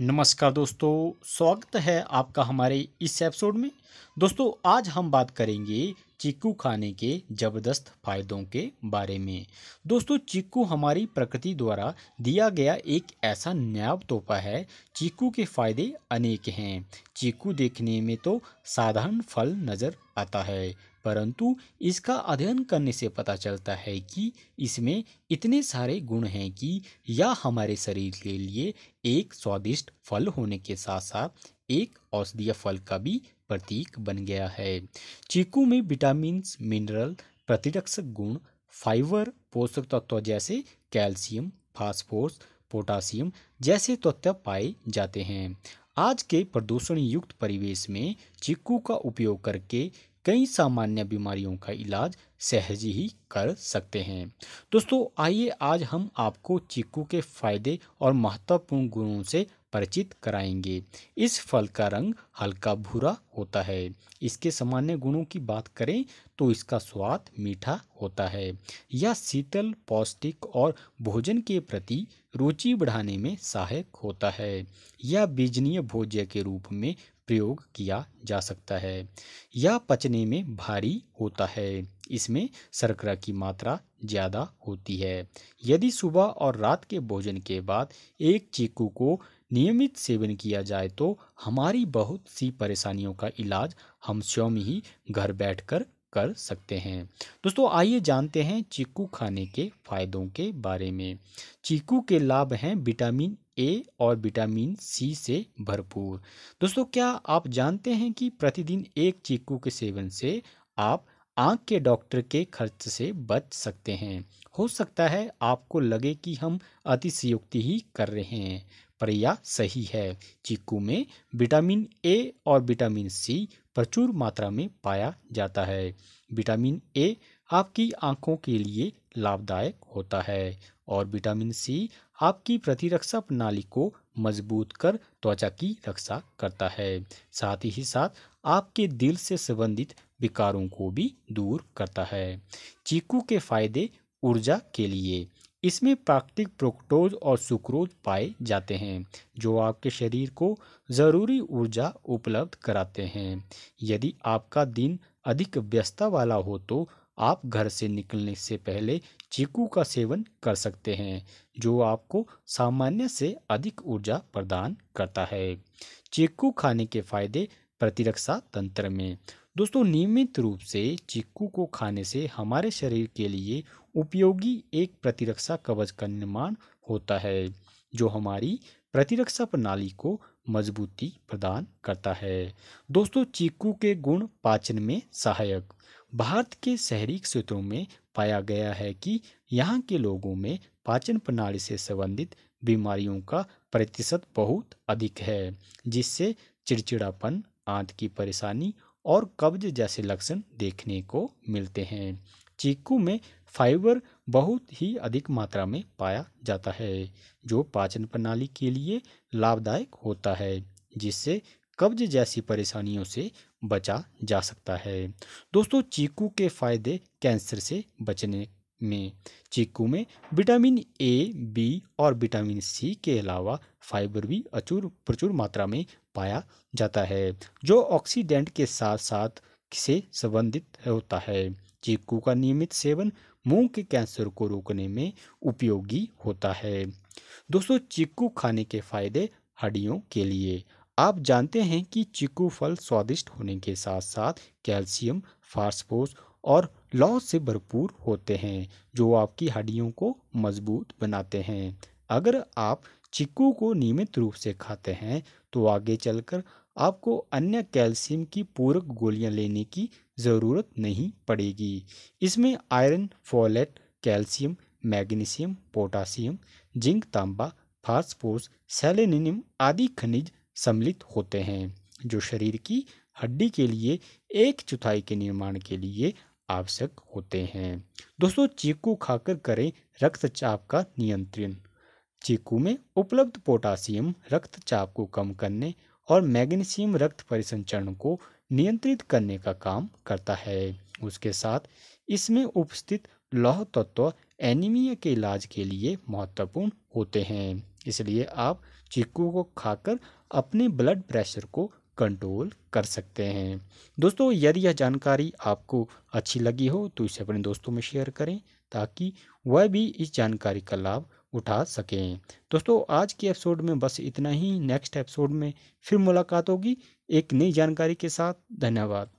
नमस्कार दोस्तों स्वागत है आपका हमारे इस एपिसोड में दोस्तों आज हम बात करेंगे चीकू खाने के ज़बरदस्त फायदों के बारे में दोस्तों चीकू हमारी प्रकृति द्वारा दिया गया एक ऐसा नयाब तोहफा है चीकू के फायदे अनेक हैं चीकू देखने में तो साधारण फल नज़र आता है परंतु इसका अध्ययन करने से पता चलता है कि इसमें इतने सारे गुण हैं कि यह हमारे शरीर के लिए एक स्वादिष्ट फल होने के साथ साथ एक औषधीय फल का भी प्रतीक बन गया है चीकू में विटामिन मिनरल प्रतिरक्षक गुण फाइबर पोषक तत्व जैसे कैल्शियम फास्फोरस पोटासियम जैसे तत्व पाए जाते हैं आज के प्रदूषण युक्त परिवेश में चीकू का उपयोग करके कई सामान्य बीमारियों का इलाज सहज ही कर सकते हैं दोस्तों आइए आज हम आपको चीकू के फायदे और महत्वपूर्ण गुणों से परिचित कराएंगे इस फल का रंग हल्का भूरा होता है इसके सामान्य गुणों की बात करें तो इसका स्वाद मीठा होता है यह शीतल पौष्टिक और भोजन के प्रति रुचि बढ़ाने में सहायक होता है यह बीजनीय भोज्य के रूप में प्रयोग किया जा सकता है यह पचने में भारी होता है इसमें शर्करा की मात्रा ज़्यादा होती है यदि सुबह और रात के भोजन के बाद एक चीकू को नियमित सेवन किया जाए तो हमारी बहुत सी परेशानियों का इलाज हम स्वयं ही घर बैठकर कर सकते हैं दोस्तों आइए जानते हैं चीकू खाने के फायदों के बारे में चीकू के लाभ हैं विटामिन ए और विटामिन सी से भरपूर दोस्तों क्या आप जानते हैं कि प्रतिदिन एक चीकू के सेवन से आप आँख के डॉक्टर के खर्च से बच सकते हैं हो सकता है आपको लगे कि हम अतिशयोक्ति ही कर रहे हैं पर यह सही है चीकू में विटामिन ए और विटामिन सी प्रचुर मात्रा में पाया जाता है विटामिन ए आपकी आंखों के लिए लाभदायक होता है और विटामिन सी आपकी प्रतिरक्षा प्रणाली को मजबूत कर त्वचा की रक्षा करता है साथ ही साथ आपके दिल से संबंधित विकारों को भी दूर करता है चीकू के फायदे ऊर्जा के लिए इसमें प्राकृतिक प्रोक्टोज और सुक्रोज पाए जाते हैं जो आपके शरीर को ज़रूरी ऊर्जा उपलब्ध कराते हैं यदि आपका दिन अधिक व्यस्तता वाला हो तो आप घर से निकलने से पहले चीकू का सेवन कर सकते हैं जो आपको सामान्य से अधिक ऊर्जा प्रदान करता है चीकू खाने के फायदे प्रतिरक्षा तंत्र में दोस्तों नियमित रूप से चीकू को खाने से हमारे शरीर के लिए उपयोगी एक प्रतिरक्षा कवच का निर्माण होता है जो हमारी प्रतिरक्षा प्रणाली को मजबूती प्रदान करता है दोस्तों चीकू के गुण पाचन में सहायक भारत के शहरी क्षेत्रों में पाया गया है कि यहाँ के लोगों में पाचन प्रणाली से संबंधित बीमारियों का प्रतिशत बहुत अधिक है जिससे चिड़चिड़ापन आंत की परेशानी और कब्ज जैसे लक्षण देखने को मिलते हैं चीकू में फाइबर बहुत ही अधिक मात्रा में पाया जाता है जो पाचन प्रणाली के लिए लाभदायक होता है जिससे कब्ज जैसी परेशानियों से बचा जा सकता है दोस्तों चीकू के फायदे कैंसर से बचने में चीकू में विटामिन ए बी और विटामिन सी के अलावा फाइबर भी अचूर प्रचुर मात्रा में पाया जाता है जो ऑक्सीडेंट के साथ साथ से संबंधित होता है चीकू का नियमित सेवन मुंह के कैंसर को रोकने में उपयोगी होता है दोस्तों चीकू खाने के फायदे हड्डियों के लिए आप जानते हैं कि चीकू फल स्वादिष्ट होने के साथ साथ कैल्शियम फास्फोस और लौ से भरपूर होते हैं जो आपकी हड्डियों को मजबूत बनाते हैं अगर आप चिक्कू को नियमित रूप से खाते हैं तो आगे चलकर आपको अन्य कैल्शियम की पूरक गोलियां लेने की ज़रूरत नहीं पड़ेगी इसमें iron folate calcium magnesium potassium zinc तांबा फास्फोरस सेलेनियम आदि खनिज सम्मिलित होते हैं जो शरीर की हड्डी के लिए एक चौथाई के निर्माण के लिए आवश्यक होते हैं दोस्तों चीकू खाकर करें रक्तचाप का नियंत्रण चीकू में उपलब्ध पोटासियम रक्तचाप को कम करने और मैग्नीशियम रक्त परिसंचरण को नियंत्रित करने का काम करता है उसके साथ इसमें उपस्थित लौह तत्व एनीमिया के इलाज के लिए महत्वपूर्ण होते हैं इसलिए आप चीकू को खाकर अपने ब्लड प्रेशर को कंट्रोल कर सकते हैं दोस्तों यदि यह जानकारी आपको अच्छी लगी हो तो इसे अपने दोस्तों में शेयर करें ताकि वह भी इस जानकारी का लाभ उठा सकें दोस्तों आज के एपिसोड में बस इतना ही नेक्स्ट एपिसोड में फिर मुलाकात होगी एक नई जानकारी के साथ धन्यवाद